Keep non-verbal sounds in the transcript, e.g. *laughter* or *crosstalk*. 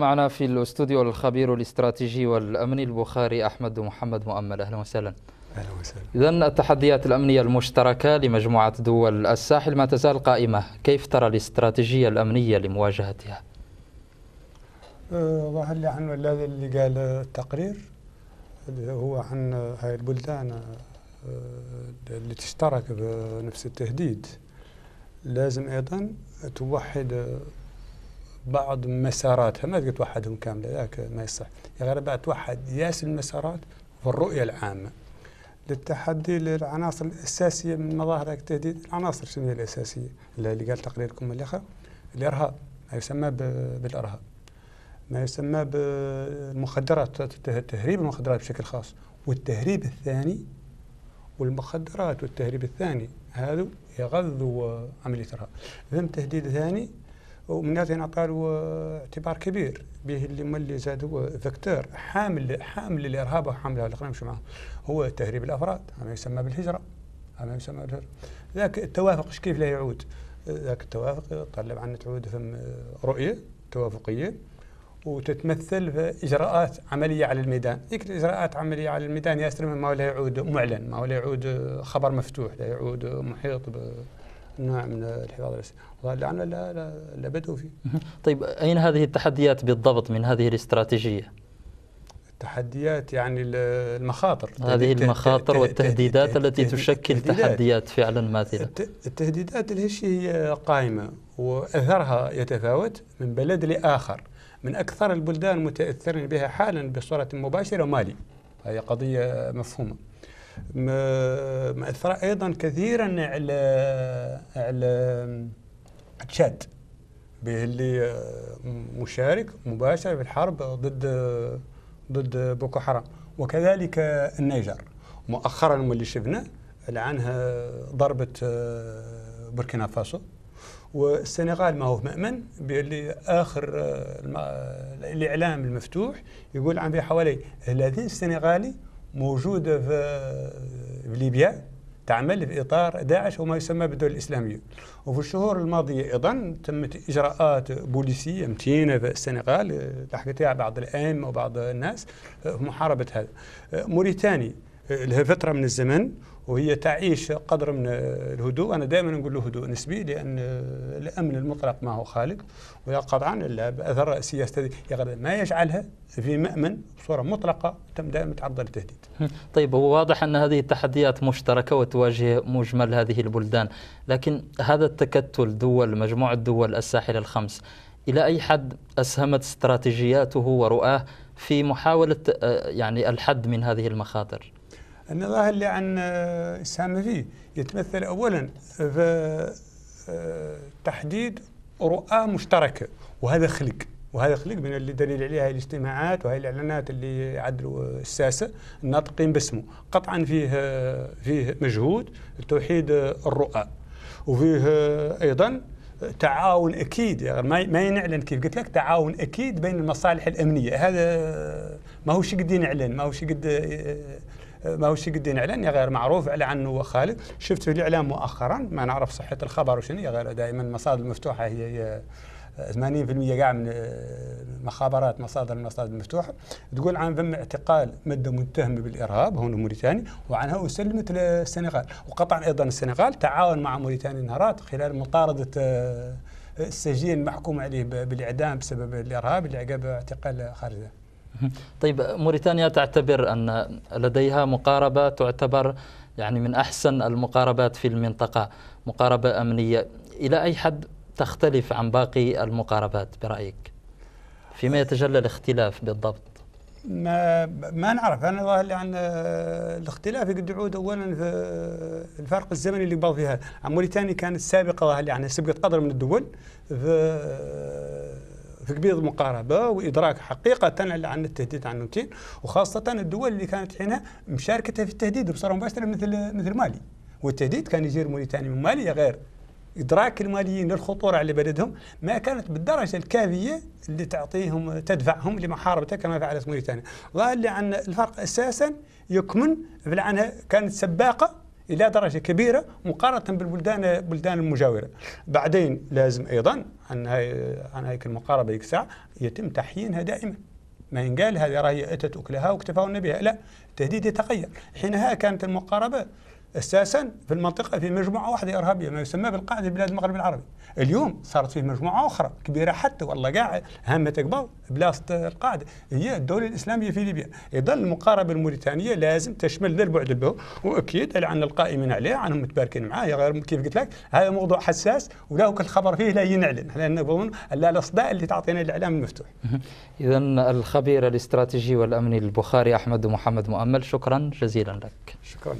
معنا في الاستوديو الخبير الاستراتيجي والامني البخاري احمد محمد مؤمل اهلا وسهلا اهلا وسهلا اذا التحديات الامنيه المشتركه لمجموعه دول الساحل ما تزال قائمه كيف ترى الاستراتيجيه الامنيه لمواجهتها وهل عن الذي اللي قال التقرير هو عن هاي البلدان أه، اللي تشترك بنفس التهديد لازم ايضا توحد بعض مساراتها ما تقدر توحدهم كامله ذاك ما يصح يا غير بعد توحد ياس المسارات والرؤيه العامه للتحدي للعناصر الاساسيه من مظاهر التهديد العناصر شنو هي الاساسيه اللي قال تقريركم الاخر الارهاب ما يسمى بالارهاب ما يسمى بالمخدرات تهريب المخدرات بشكل خاص والتهريب الثاني والمخدرات والتهريب الثاني هذو يغذوا عملية الإرهاب. ثم تهديد ثاني ومن هذا نعطالو اعتبار كبير به اللي ملي زاد هو فكتور حامل حامل الارهاب وحامل خلينا هو تهريب الافراد ما يسمى بالهجره ما يسمى بالهجره ذاك التوافق كيف لا يعود ذاك التوافق طلب عنا تعود فم رؤيه توافقيه وتتمثل في اجراءات عمليه على الميدان، ذيك الاجراءات عمليه على الميدان ياسر ما لا يعود معلن، ما هو لا يعود خبر مفتوح، لا يعود محيط نوع من الحفاظ على لعنا لا, لا, لا بدوا فيه طيب أين هذه التحديات بالضبط من هذه الاستراتيجية؟ التحديات يعني المخاطر هذه المخاطر والتهديدات التي تشكل تحديات فعلا ماثله التهديدات اللي هي قائمه واثرها يتفاوت من بلد لاخر من اكثر البلدان متاثرين بها حالا بصوره مباشره مالي هي قضيه مفهومه مأثرة أيضا كثيرا على على تشاد به اللي مشارك مباشر في الحرب ضد ضد بوكو حرام وكذلك النيجر مؤخرا اللي شفنا لعنها ضربة بوركينا فاسو والسنغال ما هو مأمن باللي آخر الإعلام المفتوح يقول عن في حوالي 30 سنغالي موجودة آه، في ليبيا تعمل في إطار داعش وما يسمى بالدول الإسلامية وفي الشهور الماضية أيضا تمت إجراءات بوليسية متينة في السنغال لحقتها آه، بعض الأئمة وبعض الناس آه، في محاربة هذا موريتاني لها فتره من الزمن وهي تعيش قدر من الهدوء انا دائما نقول له هدوء نسبي لان الامن المطلق ما هو خالد وقطعا بأثر سياسة ما يجعلها في مامن بصوره مطلقه تم دائما تعرض للتهديد. طيب هو واضح ان هذه التحديات مشتركه وتواجه مجمل هذه البلدان، لكن هذا التكتل دول مجموعه دول الساحل الخمس الى اي حد اسهمت استراتيجياته ورؤاه في محاوله آه، يعني الحد من هذه المخاطر؟ النظاهر اللي عن السهم آه، فيه يتمثل أولا في آه، تحديد رؤى مشتركة وهذا خلق وهذا خلق من اللي دليل عليها الاجتماعات وهي الاعلانات اللي عدلوا الساسه الناطقين باسمه قطعا فيه آه، فيه مجهود توحيد الرؤى وفيه ايضا تعاون اكيد يعني ما ينعلن كيف قلت لك تعاون اكيد بين المصالح الامنيه هذا ما شيء قد ينعلن ما شيء قد ماهوش قد إيه اعلان يا غير معروف على عنه خالد شفت في الاعلام مؤخرا ما نعرف صحه الخبر وشنو يا غير دائما المصادر المفتوحه هي, هي 80% قاع من آه، مخابرات مصادر المصادر المفتوحه تقول عن ذم اعتقال مده متهمه بالارهاب هون موريتاني وعنها وسلمت للسنغال وقطعا ايضا السنغال تعاون مع موريتانيا نهارات خلال مطارده آه، السجين المحكوم عليه بالاعدام بسبب الارهاب اللي عقب اعتقال خارجه طيب موريتانيا تعتبر أن لديها مقاربة تعتبر يعني من أحسن المقاربات في المنطقة مقاربة أمنية إلى أي حد تختلف عن باقي المقاربات برأيك فيما يتجلى الاختلاف بالضبط ما ما نعرف انا ظاهر لان الاختلاف قد يعود اولا في الفرق الزمني اللي قبل فيها موريتانيا كانت سابقه ظاهر يعني سبقت قدر من الدول في في قبيض مقاربه وادراك حقيقه عن التهديد عن الروتين وخاصه الدول اللي كانت حينها مشاركتها في التهديد بصوره مباشره مثل مثل مالي والتهديد كان يجير موريتانيا من مالي غير ادراك الماليين للخطوره على بلدهم ما كانت بالدرجه الكافيه اللي تعطيهم تدفعهم لمحاربته كما فعلت موريتانيا ظاهر لي عن الفرق اساسا يكمن عنها كانت سباقه الى درجه كبيره مقارنه بالبلدان بلدان المجاوره. بعدين لازم ايضا عن هاي عن هيك المقاربه يكسع يتم تحيينها دائما. ما ينقال هذه راهي اتت اكلها واكتفاؤنا بها، لا التهديد يتغير، حينها كانت المقاربه اساسا في المنطقه في مجموعه واحده ارهابيه ما يسمى بالقاعده بلاد المغرب العربي اليوم صارت فيه مجموعه اخرى كبيره حتى والله قاع هامه تكبر بلاصه القاعده هي الدوله الاسلاميه في ليبيا اذا المقاربه الموريتانيه لازم تشمل ذا البعد البو واكيد لان القائمين عليه عنهم متباركين معاه غير كيف قلت لك هذا موضوع حساس ولا الخبر فيه لا ينعلن لان نظن الا الاصداء اللي تعطينا الاعلام المفتوح *laughs* اذا الخبير الاستراتيجي والامني البخاري احمد محمد مؤمل شكرا جزيلا لك شكرا